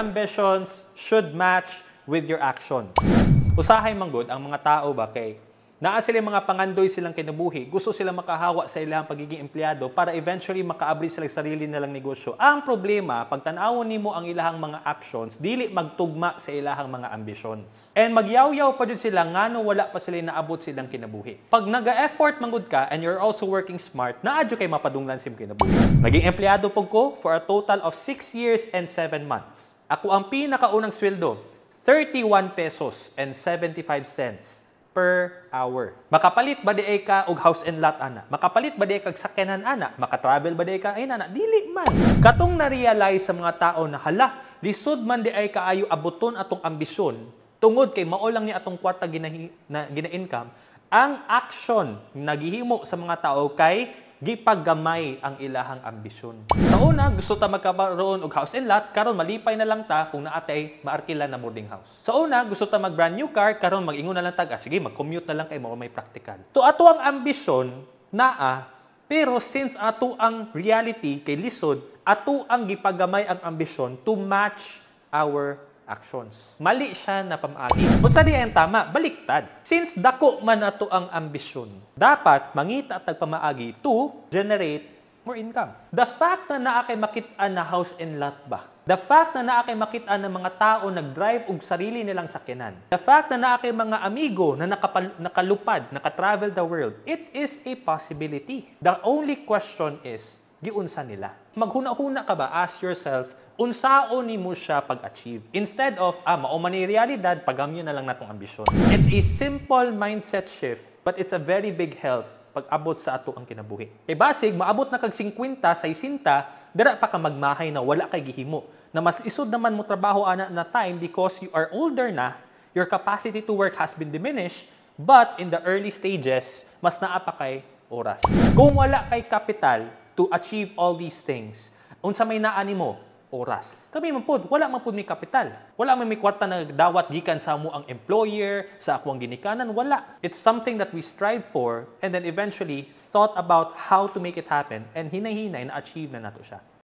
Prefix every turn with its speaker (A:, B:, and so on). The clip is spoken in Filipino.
A: ambitions should match with your actions. Usahay manggod ang mga tao ba kay naa sila mga pangandoy silang kinabuhi, gusto sila makahawa sa ilang pagiging empleyado para eventually makaabri sila sa sarili nilang negosyo. Ang problema, pag tanawon nimo ang ilahang mga actions, dili magtugma sa ilahang mga ambitions. And magyawyaw pa jud sila ngano wala pa sila naabot silang kinabuhi. Pag naga-effort mangud ka and you're also working smart, naadyo kay mapadunglan sim kinabuhi. Naging empleyado pug ko for a total of 6 years and 7 months. Ako ang pinakaunang sweldo, 31 pesos and 75 cents per hour. Makapalit ba di ka og house and lot ana? Makapalit ba di ka sakyanan ana? Makatravel ba di ka ay ana? Dili man. Katong na-realize sa mga tao na hala, lisod man di ay kaayo abuton atong ambisyon tungod kay mao lang ni atong kwarta gina, na, gina income ang action nagihimo sa mga tao kay gipagamay ang ilahang ambisyon. Sa una, gusto ta magkaroon og house and lot, karon malipay na lang ta kung naatay maarkila na boarding house. Sa una, gusto ta mag brand new car, karon magingon na lang ta ah, sige, mag-commute na lang kay mao may praktikal. So ato ang ambisyon naa pero since ato ang reality kay lisod, ato ang gipagamay ang ambisyon to match our actions. Mali siya na pamagi. Unsa di ang tama, baliktad. Since dako man ato ang ambisyon, dapat mangita at pamaagi to generate more income. The fact na naa kay makit-an na house and lot ba? The fact na naa kay makit-an na mga tao nag-drive og sarili nilang sakyanan. The fact na naa kay mga amigo na nakapal- nakalupad, naka-travel the world. It is a possibility. The only question is, giunsa nila? Maghuna-huna ka ba? Ask yourself, unsaon nimo siya pag-achieve. Instead of, ah, mao man ni realidad, pagamyo na lang natong ambisyon. It's a simple mindset shift, but it's a very big help pag-abot sa ato ang kinabuhi. Kay e basig, maabot na kag 50, 60, dira pa ka magmahay na wala kay gihimo. Na mas isod naman mo trabaho ana na time because you are older na, your capacity to work has been diminished, but in the early stages, mas naa pa kay oras. Kung wala kay capital to achieve all these things, unsa may naa nimo, oras. Kami man pod, wala man pod may kapital. Wala man may kwarta na dawat gikan sa mo ang employer, sa akong ginikanan, wala. It's something that we strive for and then eventually thought about how to make it happen and hinay-hinay na achieve na nato siya.